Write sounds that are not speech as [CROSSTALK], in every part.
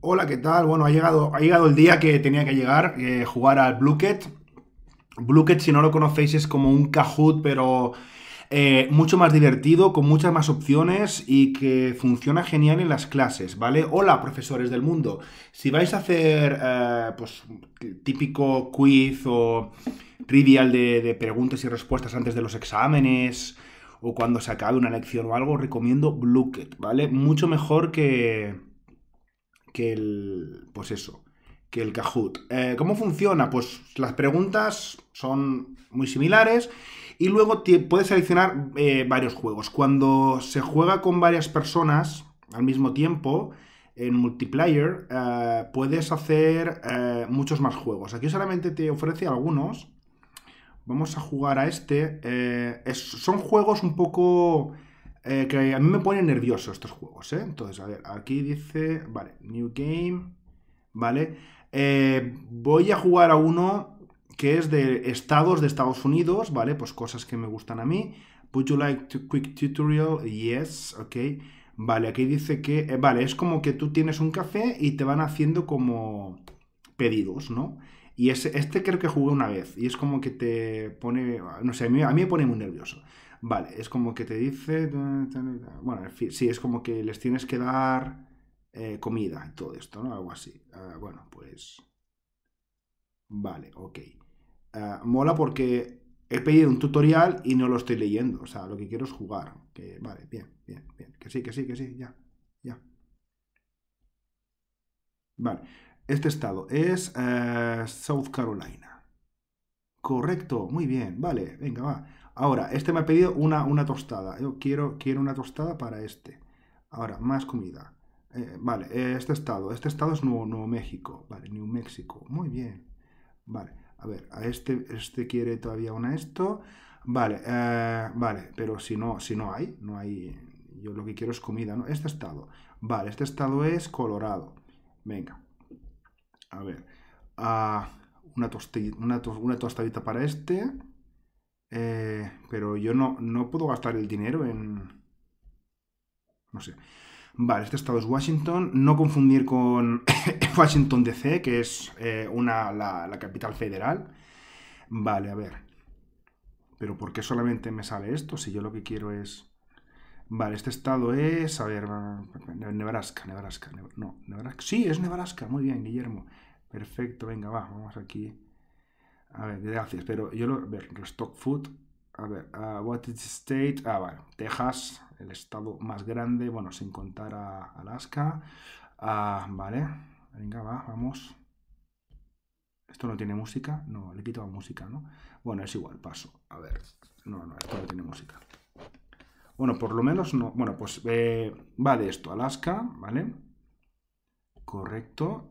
Hola, ¿qué tal? Bueno, ha llegado, ha llegado el día que tenía que llegar, eh, jugar al Bluket. Bluket, si no lo conocéis, es como un Kahoot, pero eh, mucho más divertido, con muchas más opciones y que funciona genial en las clases, ¿vale? Hola, profesores del mundo. Si vais a hacer, eh, pues, típico quiz o trivial de, preguntas y respuestas antes de los exámenes o cuando se acabe una lección o algo, recomiendo Bluket, ¿vale? Mucho mejor que, que el. Pues eso. Que el Kahoot. Eh, ¿Cómo funciona? Pues las preguntas son muy similares. Y luego puedes seleccionar eh, varios juegos. Cuando se juega con varias personas al mismo tiempo, en multiplayer, eh, puedes hacer muchos más juegos. Aquí solamente te ofrece algunos. Vamos a jugar a este. son juegos un poco eh, que a mí me ponen nervioso estos juegos, ¿eh? Entonces, a ver, aquí dice, vale, New Game, ¿vale? Eh, voy a jugar a uno que es de estados de Estados Unidos, ¿vale? Pues cosas que me gustan a mí. Would you like to quick tutorial? Yes, ok. Vale, aquí dice que, eh, vale, es como que tú tienes un café y te van haciendo como pedidos, ¿no? Y este creo que jugué una vez y es como que te pone, no sé, a mí, a mí me pone muy nervioso. Vale, es como que te dice... Bueno, sí, es como que les tienes que dar eh, comida y todo esto, ¿no? Algo así. Ah, bueno, pues... Vale, ok. Ah, mola porque he pedido un tutorial y no lo estoy leyendo. O sea, lo que quiero es jugar. Que, vale, bien, bien, bien. Que sí, que sí, que sí, ya, ya. Vale. Este estado es eh, South Carolina. Correcto, muy bien. Vale, venga, va. Ahora, este me ha pedido una, una tostada. Yo quiero, quiero una tostada para este. Ahora, más comida. Eh, vale, este estado. Este estado es Nuevo, Nuevo México. Vale, New México. Muy bien. Vale, a ver, a este, este quiere todavía una esto. Vale, eh, vale, pero si no, si no hay, no hay. Yo lo que quiero es comida, ¿no? Este estado. Vale, este estado es Colorado. Venga. A ver. a ah, una, una, una tostadita para este. Eh, pero yo no, no puedo gastar el dinero en... No sé. Vale, este estado es Washington. No confundir con [COUGHS] Washington DC, que es eh, la, capital federal. Vale, a ver. Pero ¿por qué solamente me sale esto? Si yo lo que quiero es... Vale, este estado es... A ver... Nebraska, Nebraska. no, Nebraska. Sí, es Nebraska. Muy bien, Guillermo. Perfecto, venga, va. Vamos aquí. A ver, gracias, pero yo lo... A ver, Restock Food. A ver, ah, what is state? Ah, vale. Texas, el estado más grande, bueno, sin contar a Alaska. Ah, vale, venga, va, vamos. ¿Esto no tiene música? No, le quito la música, ¿no? Bueno, es igual, paso. A ver, no, no, esto no tiene música. Bueno, por lo menos no. Bueno, pues eh, va de esto, Alaska, ¿vale? Correcto.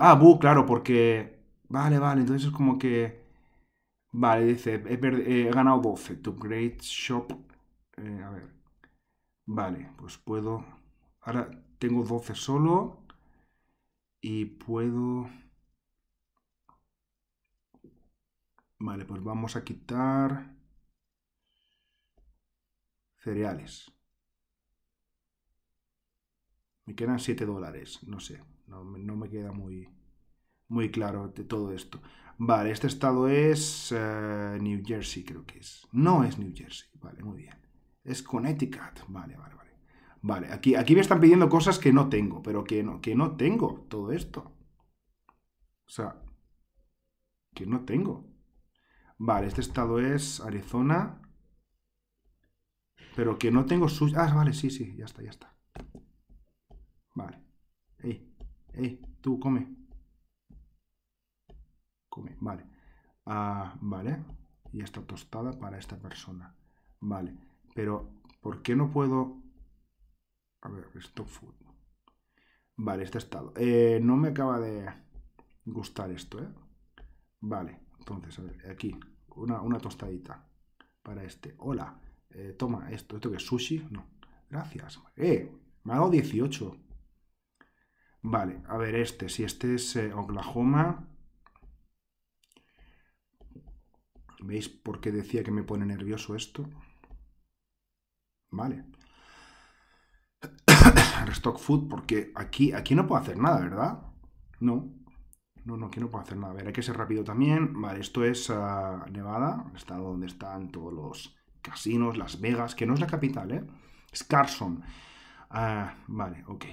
ah, Bu, claro, porque Vale, vale, entonces es como que... Vale, dice, he, ganado 12. To Great Shop. Eh, a ver. Vale, pues puedo... Ahora tengo 12 solo. Y puedo... Vale, pues vamos a quitar cereales. Me quedan 7 dólares, no sé, no, no me queda muy muy claro de todo esto. Vale, este estado es eh, New Jersey, creo que es. No es New Jersey, vale, muy bien. Es Connecticut, vale, vale, vale. Vale, aquí, aquí me están pidiendo cosas que no tengo, pero que no, que no tengo todo esto. O sea, que no tengo. Vale, este estado es Arizona, pero que no tengo su... Ah, vale, sí, sí, ya está, ya está. Vale. Ey, ey, tú come come, vale. Ah, vale, y esta tostada para esta persona. Vale, pero ¿por qué no puedo...? A ver, esto... Vale, este estado. Eh, no me acaba de gustar esto, ¿eh? Vale, entonces, a ver, aquí, una, tostadita para este. Hola, eh, toma esto, ¿esto que es sushi? No, gracias. Eh, me ha dado 18. Vale, a ver, este, si este es eh, Oklahoma... ¿Veis por qué decía que me pone nervioso esto? Vale. [COUGHS] Restock Food, porque aquí, aquí no puedo hacer nada, ¿verdad? No. No, no, aquí no puedo hacer nada. A ver, hay que ser rápido también. Vale, esto es ah, Nevada, está donde están todos los casinos, Las Vegas, que no es la capital, ¿eh? Es Carson. Ah, vale, ok.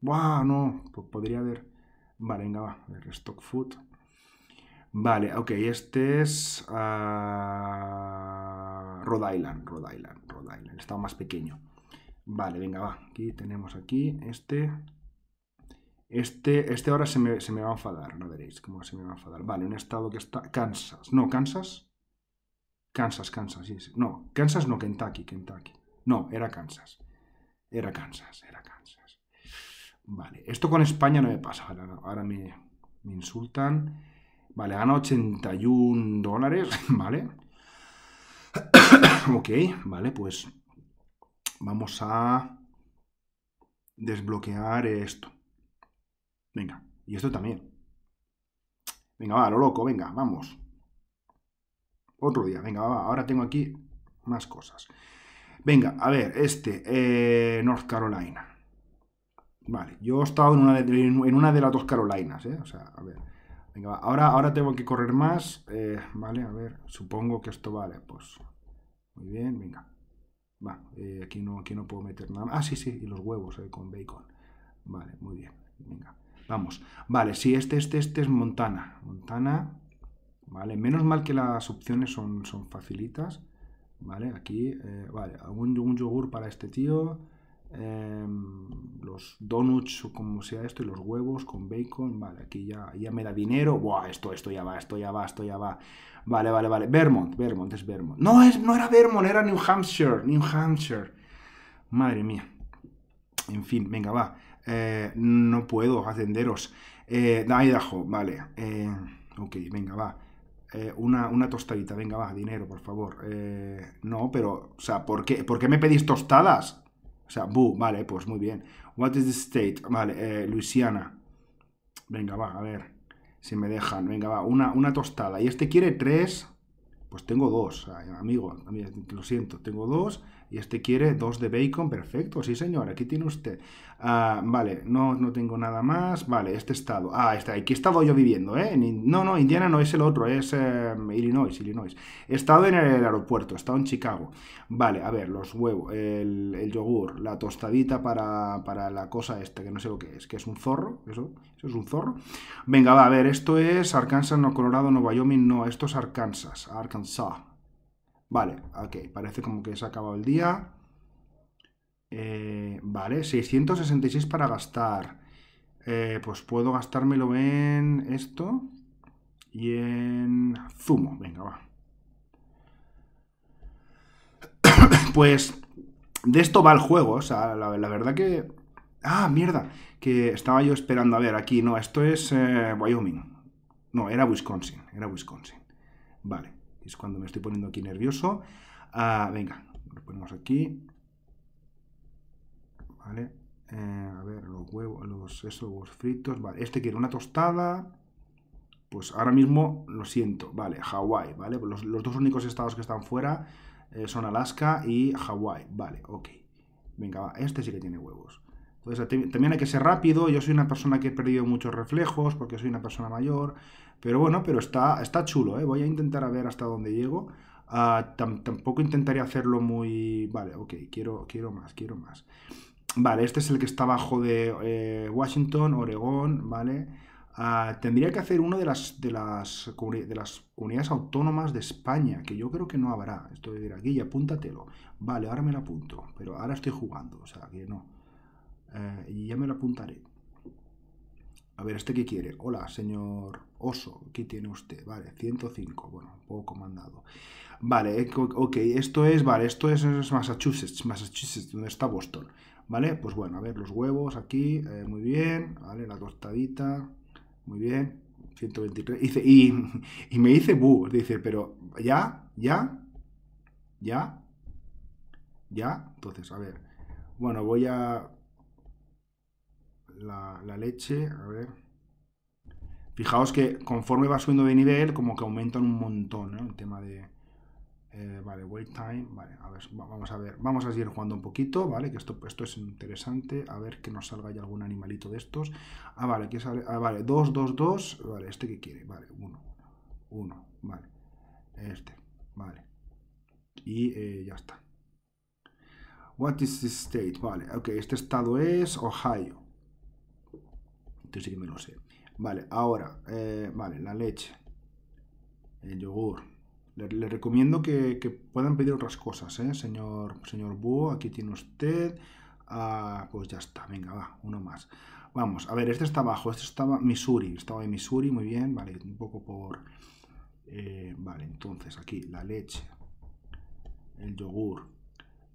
¡Buah, No, podría haber... Vale, venga, va. Restock Food. Vale, ok, este es ah, Rhode Island, Rhode Island, Rhode Island, estado más pequeño. Vale, venga, va, aquí tenemos aquí este, este, este ahora se me, va a enfadar, no veréis cómo se me va a enfadar. Vale, un estado que está, Kansas, no, Kansas, Kansas, Kansas, sí, no, Kansas no, Kentucky, Kentucky, no, era Kansas, era Kansas, era Kansas. Vale, esto con España no me pasa, ahora, me, me insultan. Vale, gana 81 dólares, [LAUGHS] ¿vale? [COUGHS] ok, vale, pues vamos a desbloquear esto. Venga, y esto también. Venga, va, lo loco, venga, vamos. Otro día, venga, va, ahora tengo aquí más cosas. Venga, a ver, este, eh, North Carolina. Vale, yo he estado en una de, en una de las dos Carolinas, ¿eh? O sea, a ver. Venga, Ahora, ahora tengo que correr más. Eh, vale, a ver, supongo que esto vale. Pues muy bien, venga. Va, eh, aquí, no, aquí no puedo meter nada. Ah, sí, sí, y los huevos eh, con bacon. Vale, muy bien. Venga, vamos. Vale, sí, este, este, este es Montana. Montana. Vale, menos mal que las opciones son, facilitas. Vale, aquí, vale, algún un yogur para este tío. Em, los donuts, o como sea esto, y los huevos con bacon, vale, aquí ya, ya me da dinero, Buah, esto, esto ya va, esto ya va, esto ya va, vale, vale, vale, Vermont, Vermont, es Vermont, no, es, no era Vermont, era New Hampshire, New Hampshire, madre mía, en fin, venga, va, eh, no puedo ascenderos, eh, Idaho, vale, eh, ok, venga, va, eh, una, una, tostadita, venga, va, dinero, por favor. no, pero, o sea, ¿por qué, ¿por qué me pedís tostadas? O sea, bu, vale, pues muy bien. What is the state? Vale, eh, Luisiana. Venga, va, a ver. Si me dejan, venga, va, una, una tostada. Y este quiere tres. Pues tengo dos, amigo, lo siento, tengo dos. Y este quiere dos de bacon, perfecto, sí señor, aquí tiene usted. Ah, vale, no, no tengo nada más. Vale, este estado. Ah, este, aquí he estado yo viviendo, ¿eh? no, no, Indiana no es el otro, es em, Illinois, Illinois. He estado en el aeropuerto, he estado en Chicago. Vale, a ver, los huevos, el, yogur, la tostadita para, la cosa esta, que no sé lo que es, que es un zorro, eso, eso es un zorro. Venga, va, a ver, esto es Arkansas, no Colorado, no Wyoming, no, esto es Arkansas, Arkansas. Vale, ok, parece como que se ha acabado el día. Eh, vale, 666 para gastar. Eh, pues puedo gastármelo en esto y en zumo. Venga, va. [COUGHS] pues de esto va el juego. O sea, la, verdad que... Ah, mierda. Que estaba yo esperando. A ver, aquí no. Esto es eh, Wyoming. No, era Wisconsin. Era Wisconsin. Vale. Es cuando me estoy poniendo aquí nervioso. Ah, venga, lo ponemos aquí. Vale. Eh, a ver, los huevos, los, esos fritos. Vale, este quiere una tostada. Pues ahora mismo lo siento. Vale, Hawái, ¿vale? Los, dos únicos estados que están fuera eh, son Alaska y Hawái. Vale, ok. Venga, este sí que tiene huevos. también hay que ser rápido. Yo soy una persona que he perdido muchos reflejos porque soy una persona mayor. Pero bueno, pero está, está chulo, ¿eh? Voy a intentar a ver hasta dónde llego. Ah, tampoco intentaré hacerlo muy... Vale, ok, quiero, quiero más, quiero más. Vale, este es el que está abajo de eh, Washington, Oregón, ¿vale? Ah, tendría que hacer uno de las, de, las, de las comunidades autónomas de España, que yo creo que no habrá. Esto de aquí, y apúntatelo. Vale, ahora me lo apunto, pero ahora estoy jugando, o sea que no. Eh, y ya me lo apuntaré. A ver, ¿este qué quiere? Hola, señor Oso, ¿qué tiene usted? Vale, 105, bueno, un poco mandado. Vale, eh, ok, esto es, vale, esto es, Massachusetts, Massachusetts, donde está Boston. Vale, pues bueno, a ver, los huevos aquí, eh, muy bien, vale, la tostadita, muy bien, 123. Dice, y, me dice buh, dice, pero ya, ya, ya, ya. Entonces, a ver, bueno, voy a la, leche. A ver. Fijaos que conforme va subiendo de nivel, como que aumentan un montón, El tema de... Eh, vale, wait time, vale, a ver, vamos a ver, vamos a seguir jugando un poquito, vale, que esto, esto es interesante, a ver que nos salga ya algún animalito de estos, ah, vale, que sale, ah, vale, 2, 2, 2, vale, este que quiere, vale, 1, 1, vale, este, vale, y eh, ya está. What is the state? Vale, ok, este estado es Ohio, sí que me lo sé. Vale, ahora, eh, vale, la leche, el yogur. Le, recomiendo que, puedan pedir otras cosas, ¿eh? Señor, señor Búho, aquí tiene usted. Ah, pues ya está, venga, va, uno más. Vamos, a ver, este está abajo, este estaba Missouri, estaba en Missouri, muy bien, vale, un poco por... Eh, vale, entonces aquí la leche, el yogur,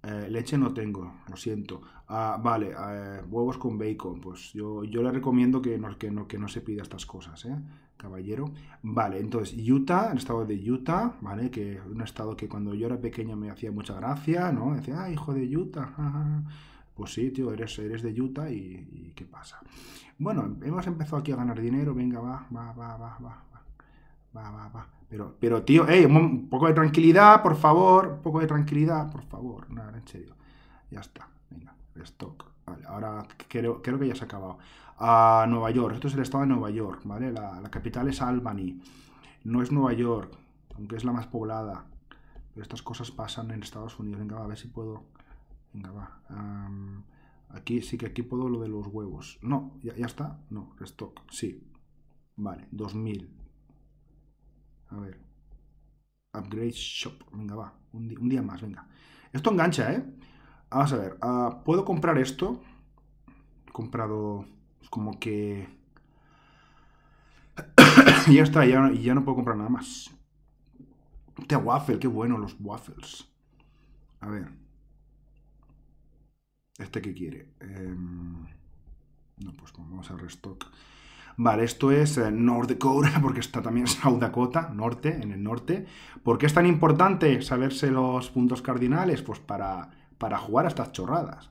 eh, leche no tengo, lo siento. Ah, vale, eh, huevos con bacon. Pues yo, yo le recomiendo que no, que, no, se pida estas cosas, ¿eh? Caballero. Vale, entonces Utah, el estado de Utah, ¿vale? Que un estado que cuando yo era pequeño me hacía mucha gracia, ¿no? Decía, ah, hijo de Utah. Pues sí, tío, eres, eres de Utah y, ¿qué pasa? Bueno, hemos empezado aquí a ganar dinero, venga, va, va, va, va, va, va, va. va. Pero, pero tío, hey, un poco de tranquilidad, por favor. Un poco de tranquilidad, por favor. Nada, en serio. Ya está. Venga, restock. ahora creo, que ya se ha acabado. A Nueva York. Esto es el estado de Nueva York, ¿vale? La, capital es Albany. No es Nueva York, aunque es la más poblada. Pero estas cosas pasan en Estados Unidos. Venga, va, a ver si puedo. Venga, va. aquí sí que aquí puedo lo de los huevos. No, ya, ya está. No, restock. Sí. Vale, 2000. A ver. Upgrade Shop. Venga, va. Un, día más, venga. Esto engancha, ¿eh? Vamos a ver. Ah, ¿Puedo comprar esto? He comprado... Como que... [COUGHS] ya está, ya, ya no puedo comprar nada más. Este waffle, qué bueno los waffles. A ver. ¿Este qué quiere? Em, no, pues vamos a restock. Vale, esto es eh, North Dakota, [LAUGHS] porque está también South Dakota, norte, en el norte. ¿Por qué es tan importante saberse los puntos cardinales? Pues para, para jugar a estas chorradas,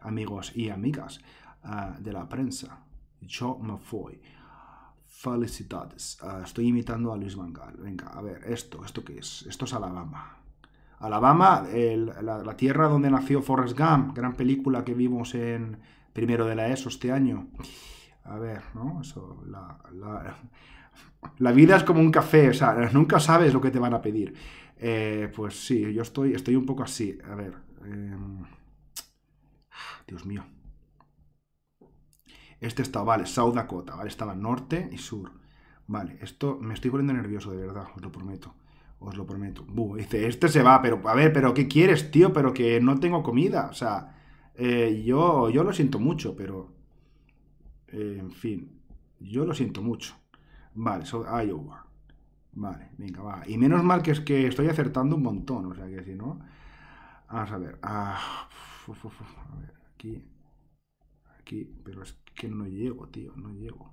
amigos y amigas ah, de la prensa. Yo me fui. Felicidades. Ah, estoy imitando a Luis Vangal. Venga, a ver, esto, ¿esto qué es? Esto es Alabama. Alabama, la, tierra donde nació Forrest Gump, gran película que vimos en primero de la ESO este año a ver, ¿no? Eso, la, la, vida es como un café, o sea, nunca sabes lo que te van a pedir. Eh, pues sí, yo estoy, estoy un poco así, a ver. Em, Dios mío. Este estado, vale, South Dakota, ¿vale? Estaba norte y sur. Vale, esto me estoy poniendo nervioso, de verdad, os lo prometo. Os lo prometo. dice, este se va, pero a ver, pero ¿qué quieres, tío? Pero que no tengo comida. O sea, eh, yo, yo lo siento mucho, pero en fin, yo lo siento mucho. Vale, so Iowa. Ah, vale, venga, va. Y menos mal que es que estoy acertando un montón, o sea que si no... Vamos a ver. Ah, a ver, aquí. Aquí, pero es que no llego, tío, no llego.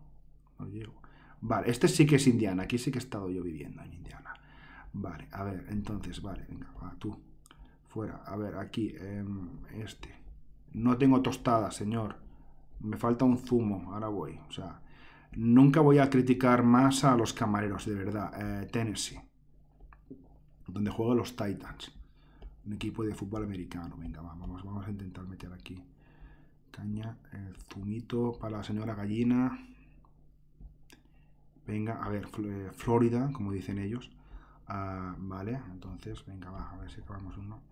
No llego. Vale, este sí que es Indiana, aquí sí que he estado yo viviendo en Indiana. Vale, a ver, entonces, vale, venga, va, tú. Fuera, a ver, aquí, em, este. No tengo tostada, señor me falta un zumo, ahora voy. O sea, nunca voy a criticar más a los camareros, de verdad. Eh, Tennessee, donde juegan los Titans, un equipo de fútbol americano. Venga, vamos, vamos a intentar meter aquí caña, zumito para la señora gallina. Venga, a ver, eh, Florida, como dicen ellos. Ah, vale, entonces, venga, va, a ver si acabamos uno.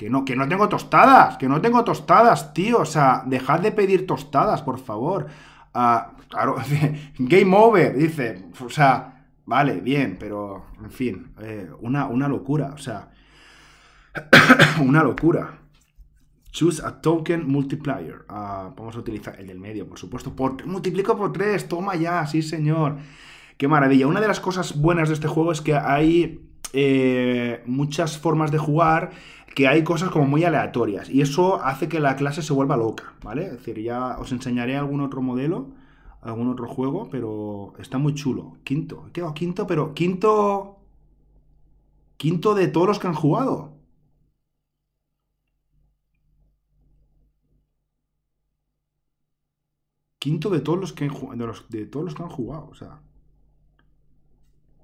Que no, no tengo tostadas, que no tengo tostadas, tío. O sea, dejad de pedir tostadas, por favor. Ah, claro, [LAUGHS] game over, dice. O sea, vale, bien, pero, en fin, eh, una, una locura, o sea, [COUGHS] una locura. Choose a token multiplier. Ah, vamos a utilizar el del medio, por supuesto. multiplico por tres, toma ya, sí señor. Qué maravilla. Una de las cosas buenas de este juego es que hay eh, muchas formas de jugar que hay cosas como muy aleatorias y eso hace que la clase se vuelva loca, ¿vale? Es decir, ya os enseñaré algún otro modelo, algún otro juego, pero está muy chulo. Quinto, he quedado quinto, pero quinto... Quinto de todos los que han jugado. Quinto de todos los que, todos los que han jugado, o sea...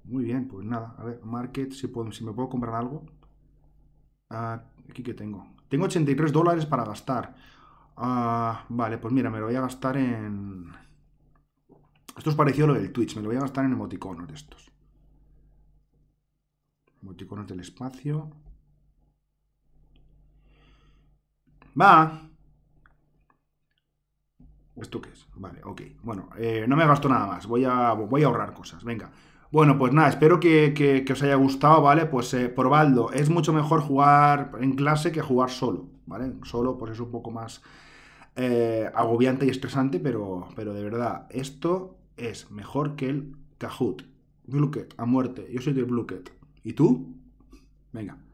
Muy bien, pues nada, a ver, market, si, puedo, si me puedo comprar algo. Ah, aquí que tengo. Tengo 83 dólares para gastar. Ah, vale, pues mira, me lo voy a gastar en... Esto es parecido a lo del Twitch. Me lo voy a gastar en emoticonos de estos. Emoticonos del espacio. Va. ¿Esto qué es? Vale, ok. Bueno, eh, no me gasto nada más. Voy a, voy a ahorrar cosas. Venga. Bueno, pues nada, espero que, os haya gustado, ¿vale? Pues eh, por Baldo, es mucho mejor jugar en clase que jugar solo, ¿vale? Solo, pues es un poco más eh, agobiante y estresante, pero, pero de verdad, esto es mejor que el Kahoot. Bluket, a muerte. Yo soy de Bluket. ¿Y tú? Venga.